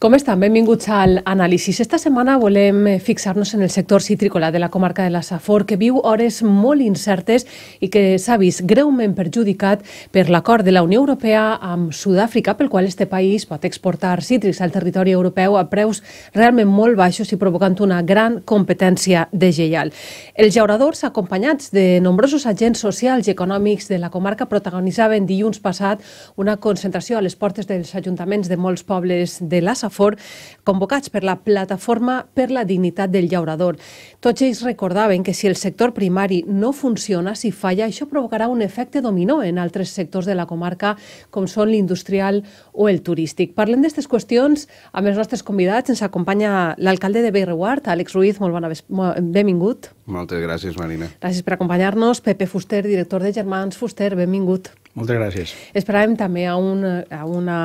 Com estan? Benvinguts al Anàlisi. Esta setmana volem fixar-nos en el sector cítricola de la comarca de la Safor, que viu hores molt incertes i que s'ha vist greument perjudicat per l'acord de la Unió Europea amb Sud-àfrica, pel qual este país pot exportar cítrics al territori europeu a preus realment molt baixos i provocant una gran competència deslleial. Els llauradors, acompanyats de nombrosos agents socials i econòmics de la comarca, protagonitzaven dilluns passat una concentració a les portes dels ajuntaments de molts pobles de la Safor Rocafort, convocats per la Plataforma per la Dignitat del Llaurador. Tots ells recordaven que si el sector primari no funciona, si falla, això provocarà un efecte dominó en altres sectors de la comarca, com són l'industrial o el turístic. Parlem d'aquestes qüestions amb els nostres convidats. Ens acompanya l'alcalde de Bellreguard, Àlex Ruiz, molt bona benvingut. Moltes gràcies, Marina. Gràcies per acompanyar-nos. Pepe Fuster, director de Germans Fuster, benvingut. Moltes gràcies. Esperàvem també a, un, a, una,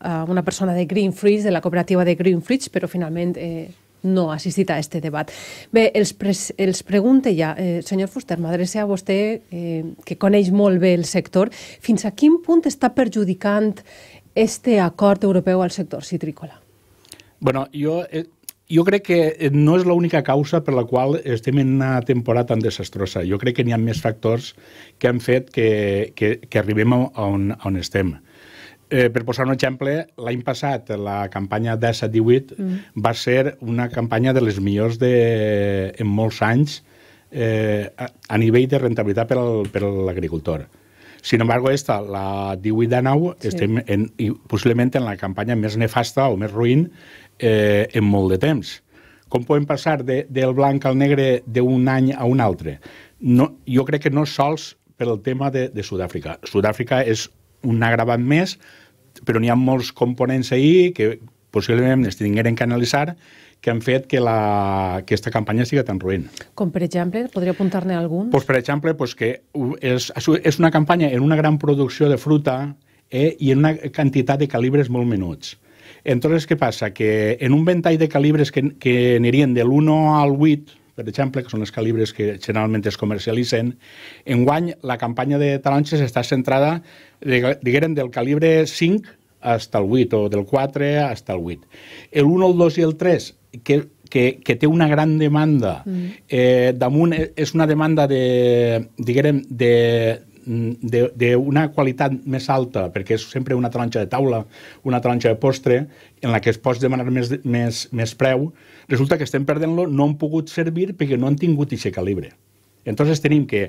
a una persona de Green Fridge, de la cooperativa de Green Fridge, però finalment eh, no ha assistit a aquest debat. Bé, els, pre els pregunte ja, eh, senyor Fuster, m'adreça a vostè, eh, que coneix molt bé el sector, fins a quin punt està perjudicant este acord europeu al sector citrícola? Bueno, jo Eh jo crec que eh, no és l'única causa per la qual estem en una temporada tan desastrosa. Jo crec que n'hi ha més factors que han fet que, que, que arribem a on, a on estem. Eh, per posar un exemple, l'any passat la campanya d'ESA 18 mm. va ser una campanya de les millors de, en molts anys eh, a, a nivell de rentabilitat per, al, per l'agricultor. Sin embargo, esta, la 18 de 9, sí. estem en, possiblement en la campanya més nefasta o més ruïn eh, en molt de temps. Com podem passar de, del blanc al negre d'un any a un altre? No, jo crec que no sols per el tema de, de Sud-àfrica. Sud-àfrica és un agravat més, però n'hi ha molts components ahir que possiblement es tingueren que analitzar que han fet que la, que aquesta campanya siga tan ruïn. Com per exemple, podria apuntar-ne algun? Pues, per exemple, pues, que és, és una campanya en una gran producció de fruta eh, i en una quantitat de calibres molt menuts. Entonces, què passa? Que en un ventall de calibres que, que anirien de l'1 al 8, per exemple, que són els calibres que generalment es comercialitzen, guany la campanya de taronges està centrada, diguem, del calibre 5 hasta el 8, o del 4 hasta el 8. El 1, el 2 i el 3 que, que, que té una gran demanda. Mm. Eh, damunt eh, és una demanda de, diguem, de, d'una qualitat més alta, perquè és sempre una taronja de taula, una taronja de postre, en la que es pots demanar més, més, més preu, resulta que estem perdent-lo, no han pogut servir perquè no han tingut aquest calibre. Entonces tenim que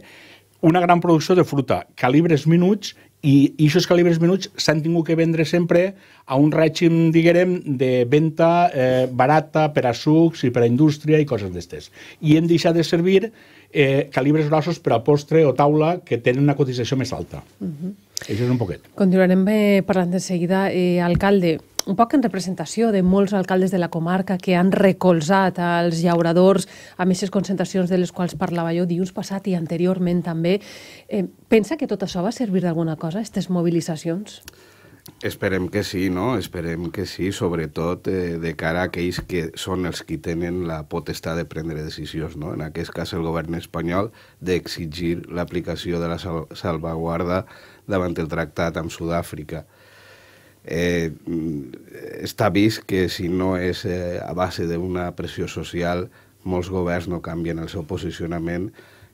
una gran producció de fruta, calibres minuts i aquests calibres menuts s'han tingut que vendre sempre a un règim, diguem, de venda eh, barata per a sucs i per a indústria i coses d'estes. I hem deixat de servir eh, calibres grossos per a postre o taula que tenen una cotització més alta. Uh mhm. -huh. Això és un poquet. Continuarem eh, parlant de seguida. Eh, alcalde, un poc en representació de molts alcaldes de la comarca que han recolzat als llauradors a aquestes concentracions de les quals parlava jo dilluns passat i anteriorment també. Eh, pensa que tot això va servir d'alguna cosa, aquestes mobilitzacions? Esperem que sí, no? Esperem que sí, sobretot eh, de cara a aquells que són els que tenen la potestat de prendre decisions, no? En aquest cas, el govern espanyol d'exigir l'aplicació de la salvaguarda davant el tractat amb Sud-àfrica eh, està vist que si no és eh, a base d'una pressió social, molts governs no canvien el seu posicionament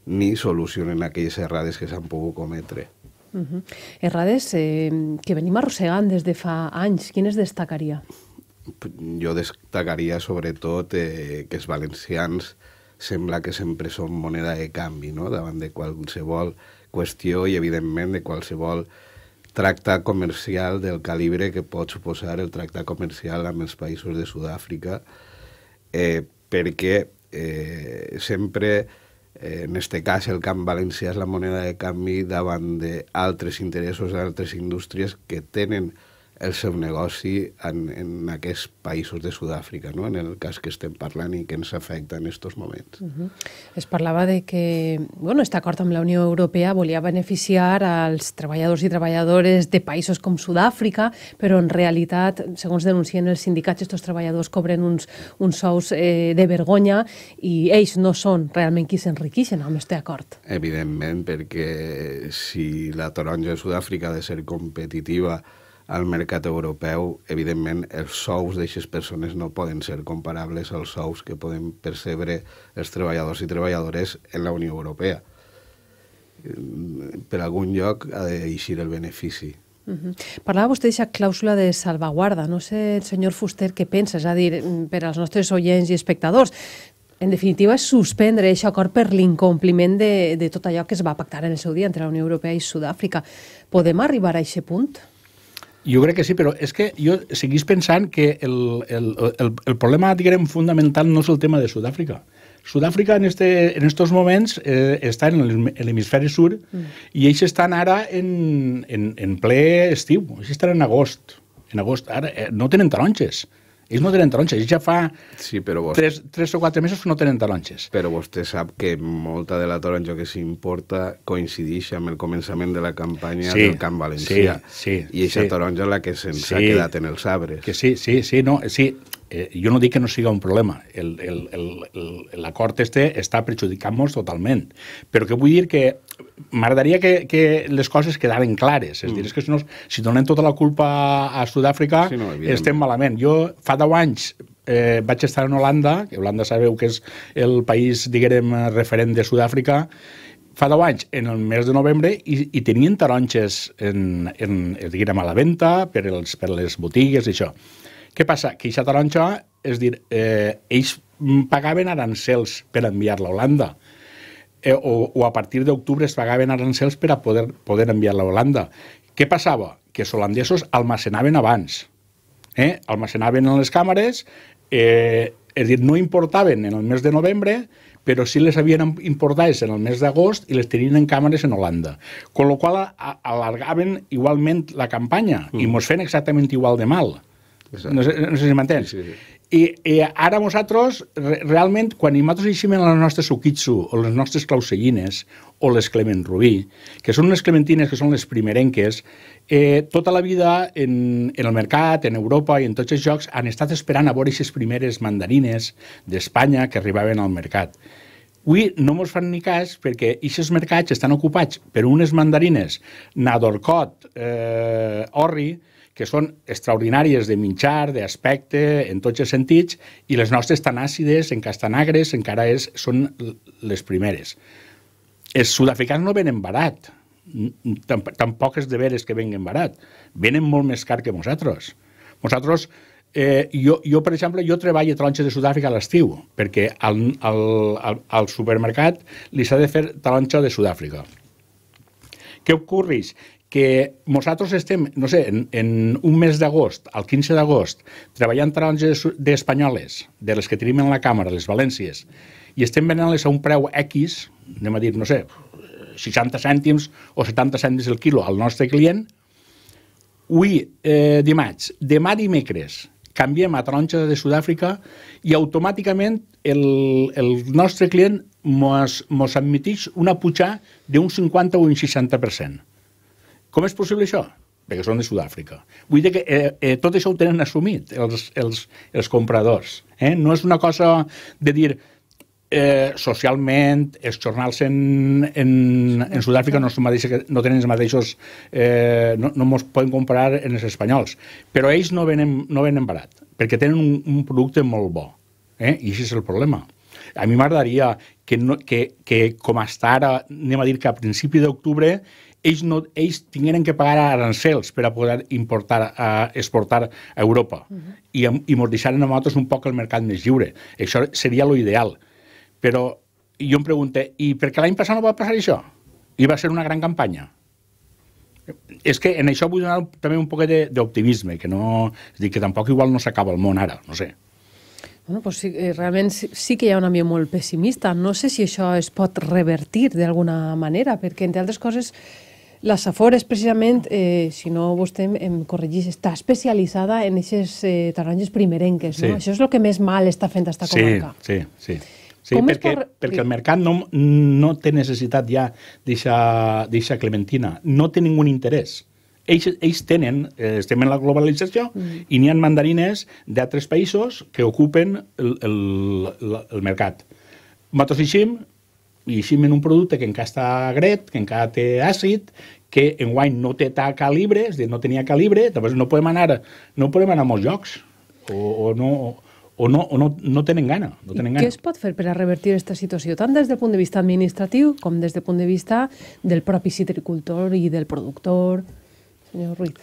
ni solucionen aquelles errades que s'han pogut cometre. Uh -huh. Errades eh, que venim arrossegant des de fa anys, quines destacaria? Jo destacaria sobretot eh, que els valencians sembla que sempre són moneda de canvi no? davant de qualsevol qüestió i evidentment de qualsevol eh, tracte comercial del calibre que pot suposar el tracte comercial amb els països de Sud-àfrica, eh, perquè eh, sempre, eh, en aquest cas, el camp valencià és la moneda de canvi davant d'altres interessos, d'altres indústries que tenen eh, el seu negoci en, en aquests països de Sud-àfrica, no? en el cas que estem parlant i que ens afecta en aquests moments. Uh -huh. Es parlava de que bueno, aquest acord amb la Unió Europea volia beneficiar als treballadors i treballadores de països com Sud-àfrica, però en realitat, segons denuncien els sindicats, aquests treballadors cobren uns, uns sous eh, de vergonya i ells no són realment qui s'enriquixen amb aquest acord. Evidentment, perquè si la taronja de Sud-àfrica ha de ser competitiva al mercat europeu, evidentment, els sous d'aixes persones no poden ser comparables als sous que poden percebre els treballadors i treballadores en la Unió Europea. Mm, per algun lloc ha d'eixir el benefici. Uh -huh. Parlava vostè d'aquesta clàusula de salvaguarda. No sé, senyor Fuster, què pensa? És a dir, mm, per als nostres oients i espectadors, en definitiva, és suspendre aquest acord per l'incompliment de, de tot allò que es va pactar en el seu dia entre la Unió Europea i Sud-àfrica. Podem arribar a aquest punt? Jo crec que sí, però és que jo seguís pensant que el, el, el, el problema, diguem, fundamental no és el tema de Sud-àfrica. Sud-àfrica en, este, en estos moments eh, està en l'hemisferi sud mm. i ells estan ara en, en, en ple estiu, ells estan en agost. En agost, ara eh, no tenen taronges. Ells no tenen taronges, ells ja fa sí, però vos... tres, tres o quatre mesos que no tenen taronges. Però vostè sap que molta de la taronja que s'importa coincideix amb el començament de la campanya sí, del Camp Valencià. Sí, sí, I aquesta sí. taronja és la que se'ns sí, ha quedat en els arbres. Que sí, sí, sí, no, sí. Eh, jo no dic que no siga un problema. L'acord este està perjudicant molt totalment. Però que vull dir que m'agradaria que, que les coses quedaren clares. És mm. dir, és que si, no, si donem tota la culpa a Sud-àfrica sí, no, estem malament. Jo fa 10 anys eh, vaig estar en Holanda, que Holanda sabeu que és el país, diguem, referent de Sud-àfrica, fa 10 anys, en el mes de novembre, i, i tenien taronges en, en, diguem, a la venda per, els, per les botigues i això. Què passa? Que aquesta taronja, és dir, eh, ells pagaven arancels per enviar-la a Holanda eh, o, o a partir d'octubre es pagaven arancels per a poder, poder enviar-la a Holanda. Què passava? Que els holandesos almacenaven abans. Eh? Almacenaven en les càmeres, eh, és dir, no importaven en el mes de novembre, però sí les havien importades en el mes d'agost i les tenien en càmeres en Holanda. Con la qual alargaven igualment la campanya mm. i mos feien exactament igual de mal. No sé, no sé si m'entens. Sí, sí, sí. I, I ara nosaltres, realment, quan nosaltres eixim a la nostra Sukitsu, o les nostres Clausellines, o les Clement Rubí, que són unes clementines, que són les primerenques, eh, tota la vida en, en el mercat, en Europa i en tots els jocs, han estat esperant a veure aquestes primeres mandarines d'Espanya que arribaven al mercat. Avui no mos fan ni cas perquè aquests mercats estan ocupats per unes mandarines, Nadorcot, eh, Orri, que són extraordinàries de minxar, d'aspecte, en tots els sentits, i les nostres tan àcides, en castanagres, tan agres, encara és, són les primeres. Els sud-africans no venen barat, tampoc és de veres que venguen barat, venen molt més car que vosaltres. Vosaltres, eh, jo, jo, per exemple, jo treballo taronges de Sud-àfrica a l'estiu, perquè al, al, al, al supermercat li s'ha de fer taronja de Sud-àfrica. Què ocorreix? que nosaltres estem, no sé, en, en un mes d'agost, al 15 d'agost, treballant taronges d'espanyoles, de les que tenim en la càmera, les valències, i estem venent-les a un preu X, anem a dir, no sé, 60 cèntims o 70 cèntims el quilo al nostre client, avui eh, dimarts, demà dimecres, canviem a taronja de Sud-àfrica i automàticament el, el nostre client mos, mos admitix una pujar d'un 50 o un 60%. Com és possible això? Perquè són de Sud-àfrica. Vull dir que eh, eh, tot això ho tenen assumit els, els, els compradors. Eh? No és una cosa de dir eh, socialment els jornals en, en, en Sud-àfrica no, que, no tenen els mateixos... Eh, no, no ens poden comparar en els espanyols. Però ells no venen, no venen barat, perquè tenen un, un producte molt bo. Eh? I això és el problema. A mi m'agradaria que, no, que, que, com està ara, anem a dir que a principi d'octubre, ells, no, ells tingueren que pagar arancels per a poder importar, a exportar a Europa. Uh mhm. -huh. I, i mos deixaren a nosaltres un poc el mercat més lliure. Això seria lo ideal. Però jo em pregunté, i per què l'any passat no va passar això? I va ser una gran campanya. És que en això vull donar també un poc d'optimisme, que no... És dir, que tampoc igual no s'acaba el món ara, no sé. Bueno, pues sí, eh, realment sí, sí que hi ha una ambient molt pessimista. No sé si això es pot revertir d'alguna manera, perquè, entre altres coses, la Safor és precisament, eh, si no vostè em corregís, està especialitzada en aquestes eh, taronges primerenques. Sí. No? Això és el que més mal està fent aquesta comarca. Sí, sí, sí. Sí, Com perquè, pot... perquè el mercat no, no té necessitat ja d'eixa clementina. No té ningun interès ells, ells tenen, eh, estem en la globalització, mm. i n'hi ha mandarines d'altres països que ocupen el, el, el, el mercat. Nosaltres eixim, i eixim en un producte que encara està gret, que encara té àcid, que en guany no té ta calibre, és dir, no tenia calibre, llavors no podem anar, no podem anar a molts llocs, o, o no, o no, o no, no tenen gana. No tenen I gana. què es pot fer per a revertir aquesta situació, tant des del punt de vista administratiu com des del punt de vista del propi citricultor i del productor? señor Ruiz?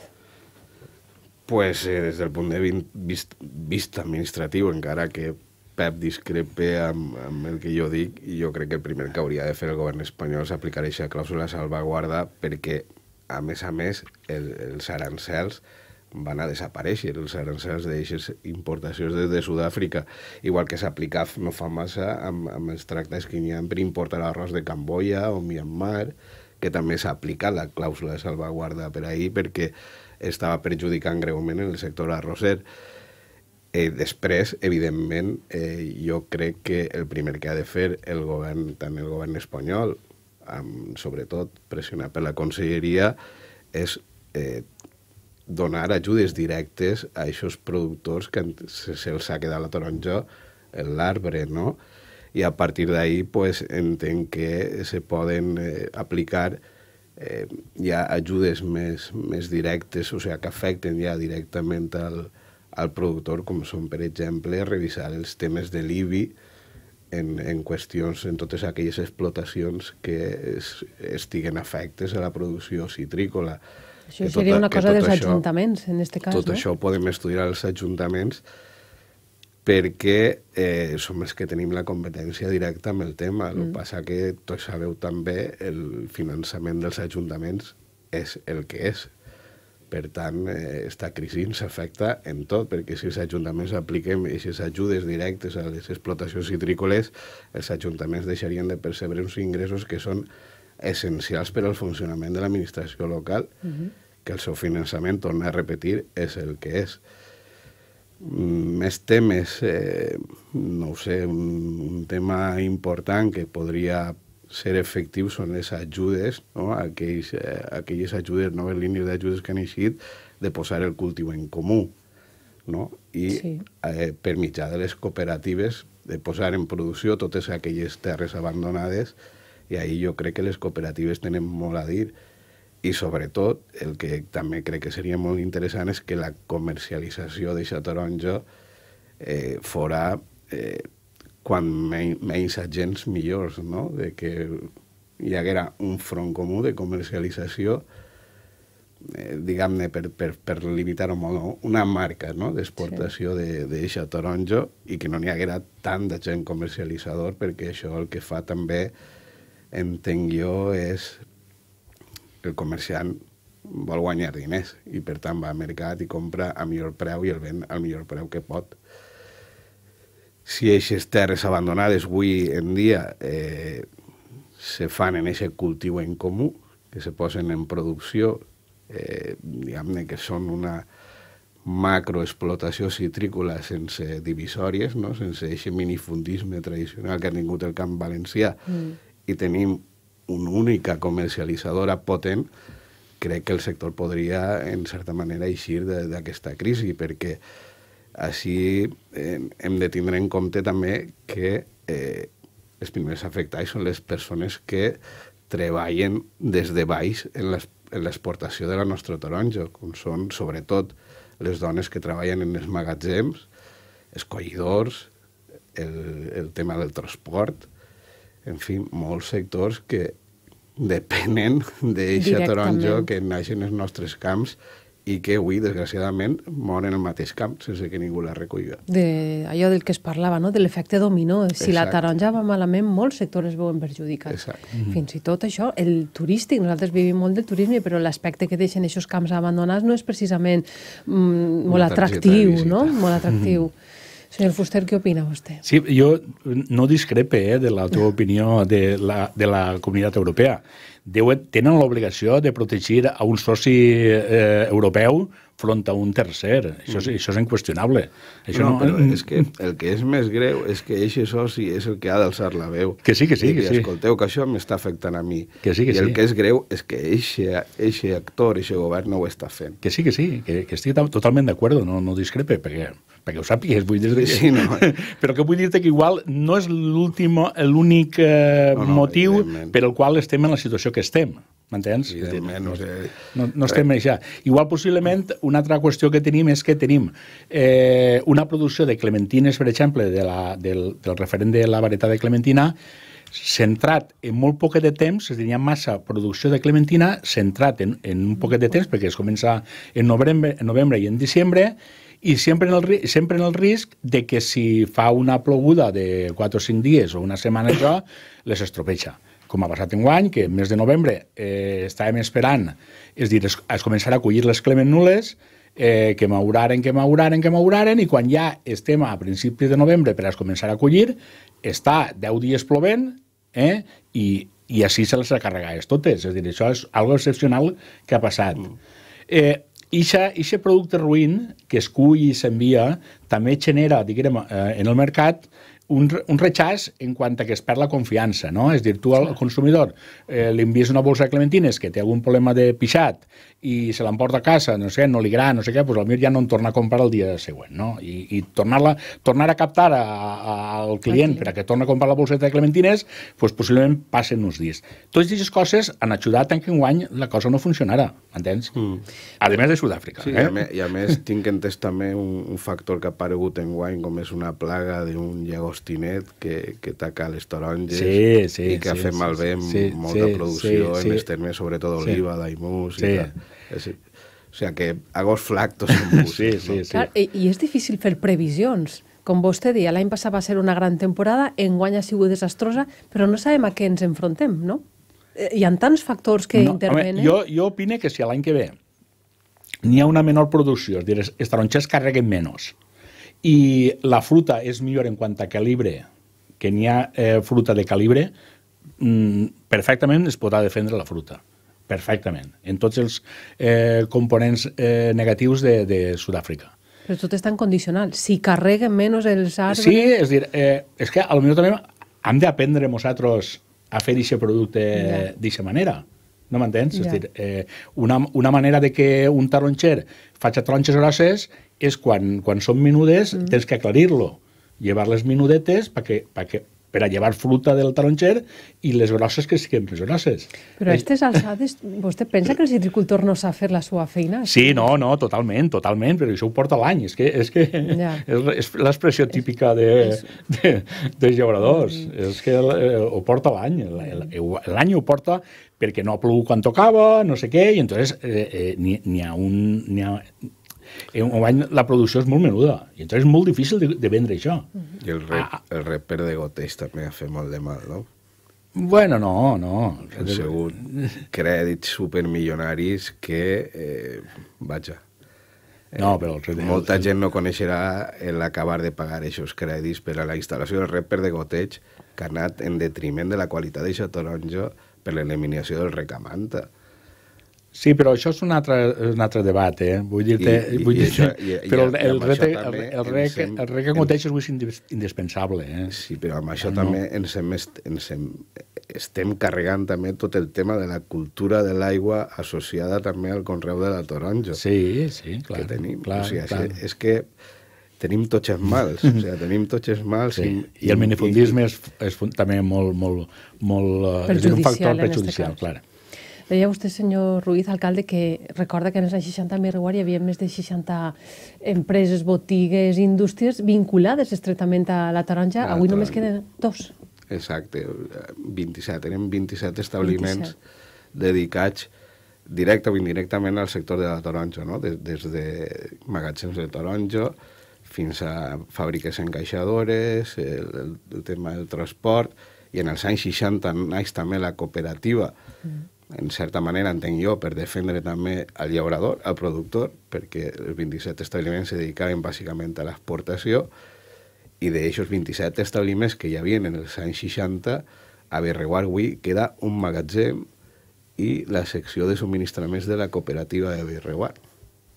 Pues eh, des del punt de vist, vista administratiu, encara que Pep discrepe amb, amb el que jo dic, i jo crec que el primer que hauria de fer el govern espanyol és aplicar aquesta clàusula salvaguarda perquè, a més a més, el, els arancels van a desaparèixer els arancels d'aixes importacions des de Sud-àfrica, igual que s'aplica no fa massa amb, amb els tractes que n'hi ha per importar l'arròs de Camboya o Myanmar, que també s'aplica la clàusula de salvaguarda per ahir perquè estava perjudicant greument el sector arrosser. Eh, després, evidentment, eh, jo crec que el primer que ha de fer el govern, tant el govern espanyol, amb, sobretot pressionat per la conselleria, és eh, donar ajudes directes a aquests productors que se'ls ha quedat la taronja l'arbre, no?, y a partir de ahí pues entenc que se poden eh, aplicar eh, ja ajudes més, més directes, o sigui, que afecten ja directament al, al productor, com són, per exemple, revisar els temes de l'IBI en, en qüestions, en totes aquelles explotacions que es, estiguen afectes a la producció citrícola. Això seria tota, una cosa dels això, ajuntaments, en aquest cas, Tot no? això podem estudiar als ajuntaments, perquè eh, som els que tenim la competència directa amb el tema. El que mm. passa que tots sabeu també el finançament dels ajuntaments és el que és. Per tant, eh, esta crisi ens afecta en tot, perquè si els ajuntaments apliquem aquestes ajudes directes a les explotacions citrícoles, els ajuntaments deixarien de percebre uns ingressos que són essencials per al funcionament de l'administració local, mm -hmm. que el seu finançament, torna a repetir, és el que és més temes, eh, no ho sé, un, un tema important que podria ser efectiu són les ajudes, no? Aquells, eh, aquelles ajudes, noves línies d'ajudes que han eixit, de posar el cultiu en comú, no? I sí. eh, per mitjà de les cooperatives, de posar en producció totes aquelles terres abandonades, i ahir jo crec que les cooperatives tenen molt a dir, i sobretot el que també crec que seria molt interessant és que la comercialització d'aquesta taronja eh, fora eh, quan menys agents millors, no? de que hi haguera un front comú de comercialització eh, diguem-ne, per, per, per limitar-ho molt, no? una marca no? d'exportació sí. de, de, taronja i que no n'hi haguera tant de gent comercialitzador perquè això el que fa també entenc jo, és el comerciant vol guanyar diners i per tant va al mercat i compra a millor preu i el ven al millor preu que pot. Si aquestes terres abandonades avui en dia eh, se fan en aquest cultiu en comú, que se posen en producció, eh, diguem-ne que són una macroexplotació citrícola sense divisòries, no? sense aquest minifundisme tradicional que ha tingut el camp valencià, mm. i tenim una única comercialitzadora potent, crec que el sector podria, en certa manera, eixir d'aquesta crisi, perquè així eh, hem de tindre en compte també que eh, els primers afectats són les persones que treballen des de baix en l'exportació de la nostra taronja, com són, sobretot, les dones que treballen en els magatzems, escollidors, el, el tema del transport, en fi, molts sectors que depenen d'eixa taronja que naixen els nostres camps i que avui, desgraciadament, moren el mateix camp sense que ningú la recuiga. De allò del que es parlava, no? de l'efecte dominó. Si Exacte. la taronja va malament, molts sectors es veuen perjudicats. Exacte. Mm -hmm. Fins i tot això, el turístic, nosaltres vivim molt del turisme, però l'aspecte que deixen aquests camps abandonats no és precisament mm, molt atractiu, no? Molt atractiu. Mm -hmm. Senyor Fuster, què opina vostè? Sí, jo no discrepe eh, de la teva opinió de la, de la Comunitat Europea. Deu, tenen l'obligació de protegir a un soci eh, europeu front a un tercer. Això mm. això és inqüestionable. Això no, no, però és mm. que el que és més greu és que aquest soci és el que ha d'alçar la veu. Que sí, que sí. que, que sí. escolteu, que això m'està afectant a mi. Que sí, que I el que és greu és que aquest actor, aquest govern no ho està fent. Que sí, que sí, que, que estic totalment d'acord, no, no discrepe, perquè perquè ho sàpigues, vull dir sí, no. però que vull dir-te que igual no és l'últim, l'únic eh, no, no, motiu per al qual estem en la situació que estem, m'entens? no, no, estem ja. Igual possiblement una altra qüestió que tenim és que tenim eh, una producció de clementines, per exemple, de la, del, del referent de la varietat de clementina, centrat en molt poquet de temps, es tenia massa producció de clementina centrat en, en un poquet de temps, perquè es comença en novembre, en novembre i en desembre, i sempre en, el, sempre en el risc de que si fa una ploguda de 4 o 5 dies o una setmana això, les estropeja. Com ha passat en guany, que en mes de novembre eh, estàvem esperant, és dir, es, es començarà a collir les clement nules, eh, que mauraren, que mauraren, que mauraren, i quan ja estem a principis de novembre per a començar a collir, està 10 dies plovent, eh, i, i així se les carregades totes. És dir, això és algo excepcional que ha passat. Mm. Eh, i aquest producte ruïn que es cull i s'envia també genera, diguem, eh, en el mercat un, un rechaç en quant a que es perd la confiança, no? És dir, tu al consumidor eh, li envies una bolsa de clementines que té algun problema de pixat i se l'emporta a casa, no sé, no li agrada, no sé què, doncs potser ja no en torna a comprar el dia següent, no? I, i tornar-la tornar a captar a, a, al client per a que torni a comprar la bolseta de clementines, doncs possiblement passen uns dies. Totes aquestes coses han ajudat en que enguany la cosa no funcionara, entens? Mm. A més de Sud-àfrica. Sí, eh? i, a més, i a més tinc entès també un, un factor que ha aparegut enguany com és una plaga d'un llagostinet que, que taca les taronges sí, sí, i que sí, ha fet malbé sí, sí, molta sí, producció sí, sí. en els termes, sobretot oliva, sí. daimús i sí. tal. Sí. O sigui que agost flac tots són sí, sí, no? sí. Clar, I és difícil fer previsions. Com vostè deia, l'any passat va ser una gran temporada, guany ha sigut desastrosa, però no sabem a què ens enfrontem, no? Eh, hi ha tants factors que no, intervenen. Home, jo, jo opine que si l'any que ve n'hi ha una menor producció, és a dir, els taronxers carreguen menys i la fruta és millor en quant a calibre, que n'hi ha eh, fruta de calibre, mm, perfectament es podrà defendre la fruta perfectament, en tots els eh, components eh, negatius de, de Sud-àfrica. Però tot és tan condicional. Si carreguen menys els arbres... Sí, és dir, eh, és que potser també hem d'aprendre nosaltres a fer aquest producte ja. d'aquesta manera. No m'entens? Ja. És dir, eh, una, una manera de que un taronxer faci taronxes grosses és quan, quan són minudes, mm. tens que aclarir-lo llevar les minudetes perquè, perquè per a llevar fruta del taronger i les grosses que siguen més grosses. Però a aquestes alçades, vostè pensa que el citricultor no sap fer la seva feina? Sí, no, no, totalment, totalment, però això ho porta l'any. És que és, que ja. és, és l'expressió típica de, de, de llauradors. Mm. És que el, el, ho porta l'any. L'any ho porta perquè no ha plou quan tocava, no sé què, i entonces eh, eh, n'hi ha un... ha, Eh, un any la producció és molt menuda, i llavors és molt difícil de, de vendre això. I el rep, ah, ah. el rep per de goteix també ha fet molt de mal, no? Bueno, no, no. Han sigut crèdits supermillonaris que, eh, vaja, eh, no, però el molta gent no coneixerà l'acabar de pagar aquests crèdits per a la instal·lació del rep per de goteig que ha anat en detriment de la qualitat d'aquesta taronja per l'eliminació del recamanta. Mm Sí, però això és un altre, un altre debat, eh? Vull dir-te... Vull dir això, però el, el, el, el, rec, sem, el rec és indispensable, eh? Sí, però amb això ah, no. també ens hem, ens hem, estem carregant també tot el tema de la cultura de l'aigua associada també al conreu de la taronja. Sí, sí, clar. Que tenim. clar, o sigui, clar. És, és que tenim tots els mals, o sigui, tenim tots els mals... Sí. I, I el minifundisme i, és, és també molt, molt, molt eh, és un factor prejudicial, clar. Deia vostè, senyor Ruiz, alcalde, que recorda que en els anys 60 a Mirreguard hi havia més de 60 empreses, botigues, indústries vinculades estretament a la taronja. Ah, Avui taronja. només queden dos. Exacte, 27. Tenim 27 establiments 27. dedicats directa o indirectament al sector de la taronja, no? des, des de magatzems de taronja fins a fàbriques encaixadores, el, el tema del transport, i en els anys 60 naix també la cooperativa mm en certa manera, entenc jo, per defendre també el llaurador, el productor, perquè els 27 establiments se dedicaven bàsicament a l'exportació i d'aixòs 27 establiments que hi havia en els anys 60, a Berreguar avui queda un magatzem i la secció de subministraments de la cooperativa de Berreguar.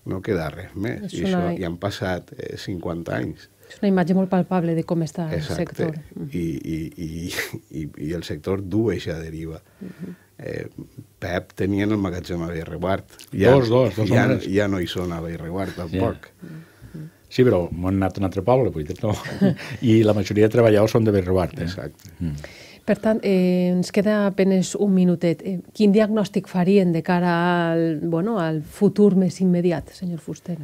No queda res més. Una... I això ja han passat eh, 50 anys. És una imatge molt palpable de com està Exacte. el sector. I, i, i, i, i el sector du eixa deriva. Uh mhm. -huh eh, Pep tenien el magatzem a Bellreguard. Ja, dos, dos, dos ja, homes. ja no hi són a Bellreguard, tampoc. Sí. sí, però m'han anat a un altre poble, vull dir, no. I la majoria de treballadors són de Bellreguard. Eh? Exacte. Mm. Per tant, eh, ens queda apenes un minutet. Eh, quin diagnòstic farien de cara al, bueno, al futur més immediat, senyor Fuster?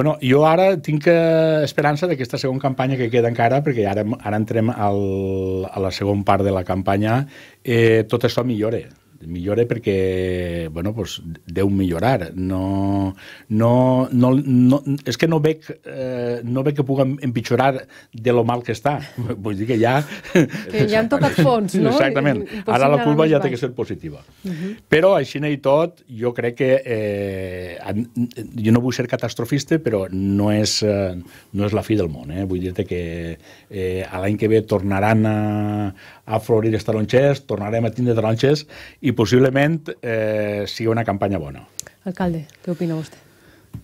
Bueno, jo ara tinc eh, esperança d'aquesta segona campanya que queda encara, perquè ara, ara entrem al, a la segona part de la campanya, eh, tot això millora millora perquè bueno, pues, deu millorar. No, no, no, no, és que no veig, eh, no veig que puguem empitjorar de lo mal que està. Vull dir que ja... Que ja han tocat fons, no? Exactament. Ara la culpa ja té que ser positiva. Uh mhm. -huh. Però, així i tot, jo crec que... Eh, jo no vull ser catastrofista, però no és, eh, no és la fi del món. Eh? Vull dir-te que eh, l'any que ve tornaran a, a florir els taronxers, tornarem a tindre taronges i i possiblement eh, sigui una campanya bona. Alcalde, què opina vostè?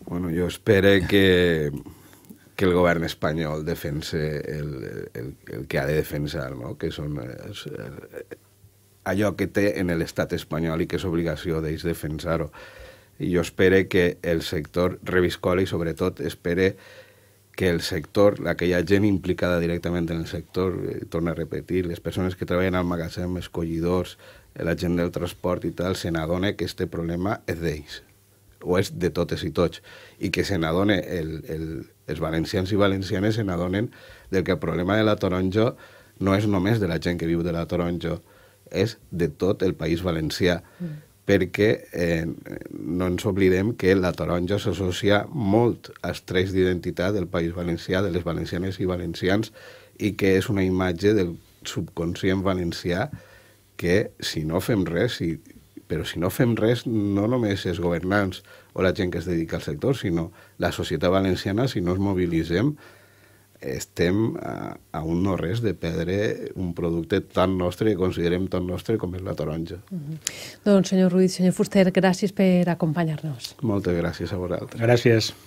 Bueno, jo espero que, que el govern espanyol defense el, el, el que ha de defensar, no? que són és, eh, allò que té en l'estat espanyol i que és obligació d'ells defensar-ho. I jo espero que el sector reviscola i sobretot espere que el sector, aquella gent implicada directament en el sector, eh, torna a repetir, les persones que treballen al magatzem, escollidors, la gent del transport i tal se n'adona que este problema és d'ells o és de totes i tots, i que se n'adona, el, el, els valencians i valencianes se n'adonen del que el problema de la taronja no és només de la gent que viu de la taronja és de tot el País Valencià, mm. perquè eh, no ens oblidem que la taronja s'associa molt als trets d'identitat del País Valencià, de les valencianes i valencians, i que és una imatge del subconscient valencià que si no fem res, si, però si no fem res no només els governants o la gent que es dedica al sector, sinó la societat valenciana, si no es mobilitzem, estem a, a un no res de perdre un producte tan nostre que considerem tan nostre com és la taronja. Mm -hmm. Doncs senyor Ruiz, senyor Fuster, gràcies per acompanyar-nos. Moltes gràcies a vosaltres. Gràcies.